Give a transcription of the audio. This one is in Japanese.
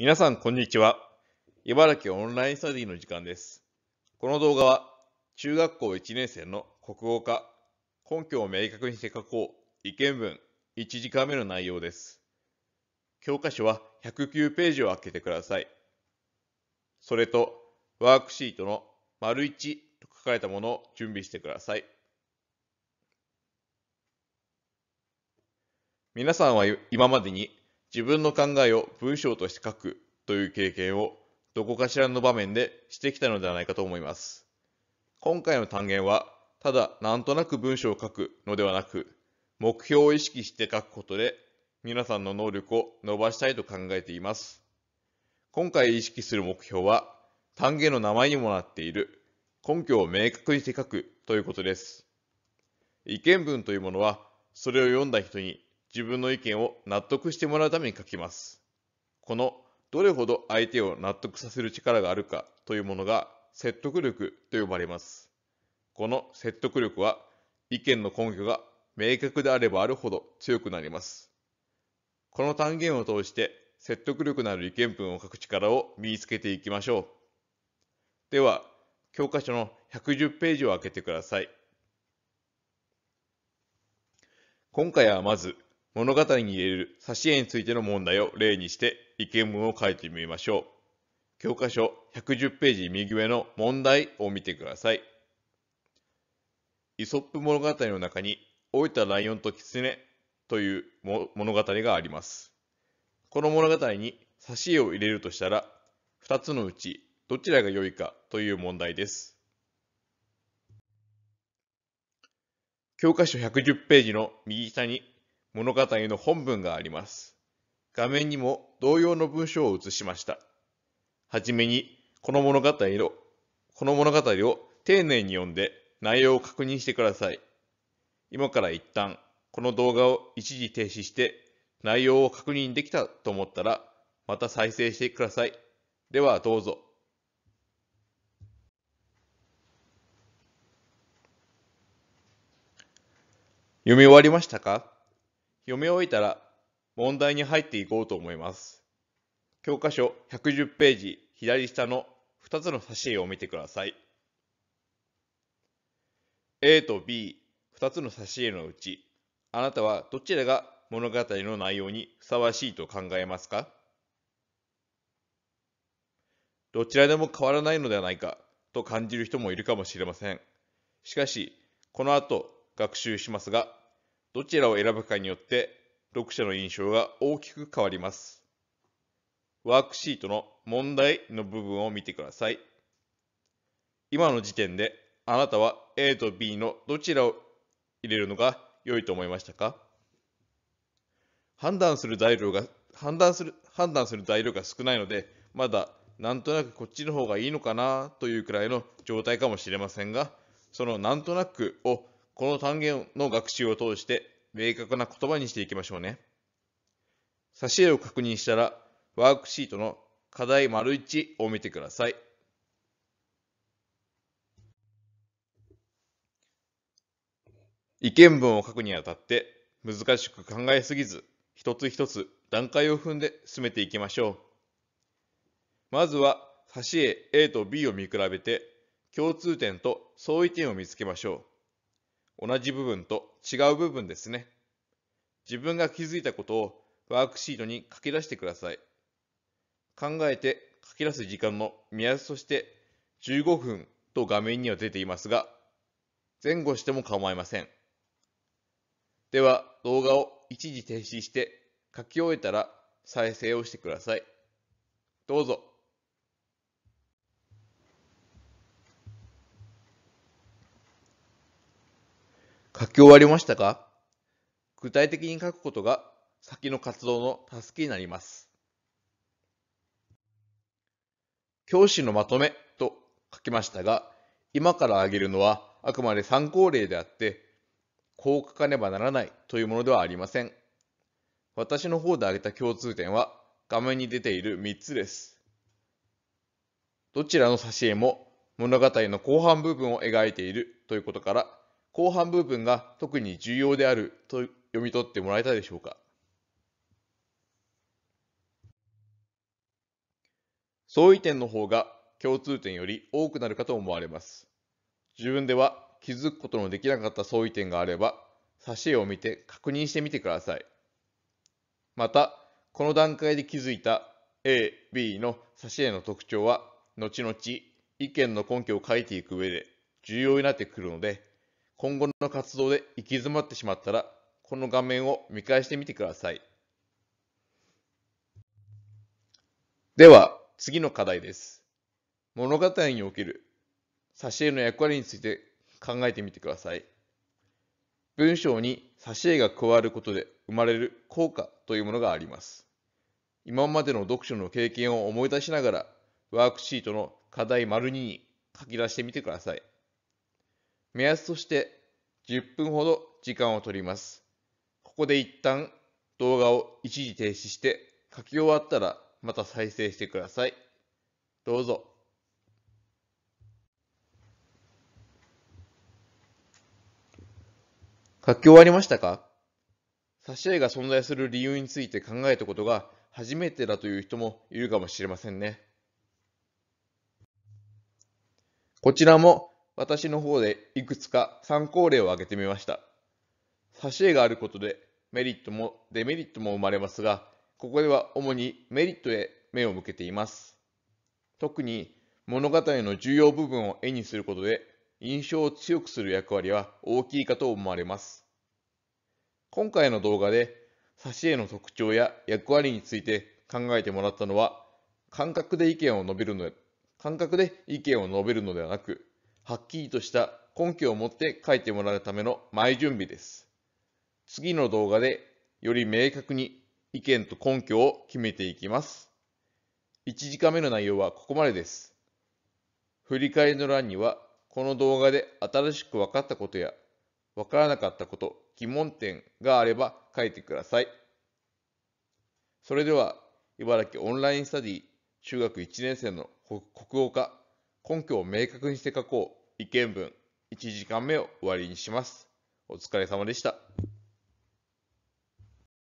皆さん、こんにちは。茨城オンラインスタディの時間です。この動画は、中学校1年生の国語科、根拠を明確にして書こう、意見文、1時間目の内容です。教科書は109ページを開けてください。それと、ワークシートの丸1と書かれたものを準備してください。皆さんは今までに自分の考えを文章として書くという経験をどこかしらの場面でしてきたのではないかと思います。今回の単元は、ただなんとなく文章を書くのではなく、目標を意識して書くことで、皆さんの能力を伸ばしたいと考えています。今回意識する目標は、単元の名前にもなっている、根拠を明確にして書くということです。意見文というものは、それを読んだ人に自分の意見を納得してもらうために書きます。このどれほど相手を納得させる力があるかというものが説得力と呼ばれます。この説得力は意見の根拠が明確であればあるほど強くなります。この単元を通して説得力のある意見文を書く力を身につけていきましょう。では、教科書の110ページを開けてください。今回はまず物語に入れる挿絵についての問題を例にして意見文を書いてみましょう。教科書110ページ右上の問題を見てください。イソップ物語の中に老いたライオンとキツネという物語があります。この物語に挿絵を入れるとしたら、2つのうちどちらが良いかという問題です。教科書110ページの右下に物語の本文があります。画面にも同様の文章を写しました。はじめに、この物語の、この物語を丁寧に読んで内容を確認してください。今から一旦、この動画を一時停止して内容を確認できたと思ったら、また再生してください。ではどうぞ。読み終わりましたか読み終えたら問題に入っていこうと思います。教科書110ページ左下の2つの挿絵を見てください。A と B2 つの挿絵のうち、あなたはどちらが物語の内容にふさわしいと考えますかどちらでも変わらないのではないかと感じる人もいるかもしれません。しかし、この後学習しますが、どちらを選ぶかによって読者の印象が大きく変わります。ワークシートの問題の部分を見てください。今の時点であなたは A と B のどちらを入れるのが良いと思いましたか判断する材料が判断する判断する材料が少ないのでまだなんとなくこっちの方がいいのかなというくらいの状態かもしれませんがそのなんとなくをこの単元の学習を通して明確な言葉にしていきましょうね。挿絵を確認したら、ワークシートの課題丸1を見てください。意見文を書くにあたって難しく考えすぎず、一つ一つ段階を踏んで進めていきましょう。まずは、挿絵 A と B を見比べて、共通点と相違点を見つけましょう。同じ部分と違う部分ですね。自分が気づいたことをワークシートに書き出してください。考えて書き出す時間の目安として15分と画面には出ていますが、前後しても構いません。では動画を一時停止して書き終えたら再生をしてください。どうぞ。書き終わりましたか具体的に書くことが先の活動の助けになります。教師のまとめと書きましたが、今から挙げるのはあくまで参考例であって、こう書かねばならないというものではありません。私の方で挙げた共通点は画面に出ている3つです。どちらの挿絵も物語の後半部分を描いているということから後半部分が特に重要であると読み取ってもらえたでしょうか相違点の方が共通点より多くなるかと思われます。自分では気づくことのできなかった相違点があれば、挿絵を見て確認してみてください。また、この段階で気づいた A、B の挿絵の特徴は、後々意見の根拠を書いていく上で重要になってくるので、今後の活動で行き詰まってしまったら、この画面を見返してみてください。では、次の課題です。物語における挿絵の役割について考えてみてください。文章に挿絵が加わることで生まれる効果というものがあります。今までの読書の経験を思い出しながら、ワークシートの課題丸2に書き出してみてください。目安として10分ほど時間をとります。ここで一旦動画を一時停止して書き終わったらまた再生してください。どうぞ。書き終わりましたか差し合いが存在する理由について考えたことが初めてだという人もいるかもしれませんね。こちらも私の方でいくつか参考例を挙げてみました。挿絵があることでメリットもデメリットも生まれますが、ここでは主にメリットへ目を向けています。特に物語の重要部分を絵にすることで印象を強くする役割は大きいかと思われます。今回の動画で挿絵の特徴や役割について考えてもらったのは感覚で意見を述べるの感覚で意見を述べるのではなくはっきりとした根拠を持って書いてもらうための前準備です。次の動画でより明確に意見と根拠を決めていきます。1時間目の内容はここまでです。振り返りの欄にはこの動画で新しく分かったことや分からなかったこと、疑問点があれば書いてください。それでは、茨城オンラインスタディ中学1年生の国語科根拠を明確にして書こう。意見文。1時間目を終わりにします。お疲れ様でした。